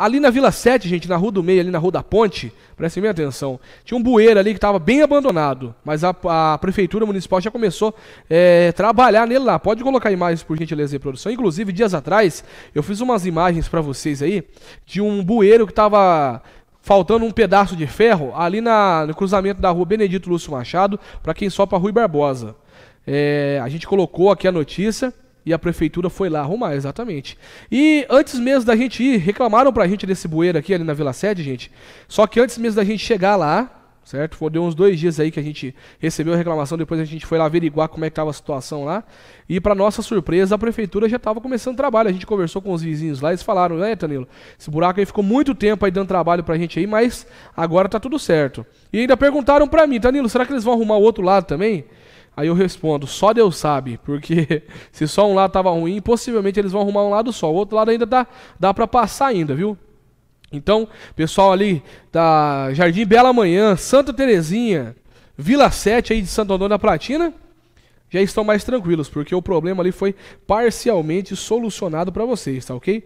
Ali na Vila 7, gente, na Rua do Meio, ali na Rua da Ponte, prestem minha atenção, tinha um bueiro ali que estava bem abandonado, mas a, a, Prefeitura Municipal já começou a é, trabalhar nele lá. Pode colocar imagens, por gentileza, aí, produção. Inclusive, dias atrás, eu fiz umas imagens para vocês aí de um bueiro que estava faltando um pedaço de ferro ali na, no cruzamento da Rua Benedito Lúcio Machado, para quem só para Rui Barbosa. É, a gente colocou aqui a notícia e a prefeitura foi lá arrumar, exatamente. E antes mesmo da gente ir, reclamaram pra gente desse bueiro aqui, ali na Vila Sede, gente. Só que antes mesmo da gente chegar lá, certo? Foi, deu uns dois dias aí que a gente recebeu a reclamação, depois a gente foi lá averiguar como é que tava a situação lá. E para nossa surpresa, a prefeitura já estava começando o trabalho. A gente conversou com os vizinhos lá, eles falaram, né, Danilo, esse buraco aí ficou muito tempo aí dando trabalho pra gente aí, mas agora tá tudo certo. E ainda perguntaram pra mim, Danilo, será que eles vão arrumar o outro lado também? Aí eu respondo, só Deus sabe, porque se só um lado estava ruim, possivelmente eles vão arrumar um lado só. O outro lado ainda dá, dá para passar ainda, viu? Então, pessoal ali da Jardim Bela Manhã, Santa Terezinha, Vila 7 aí de Santo Antônio da Platina, já estão mais tranquilos, porque o problema ali foi parcialmente solucionado para vocês, tá ok?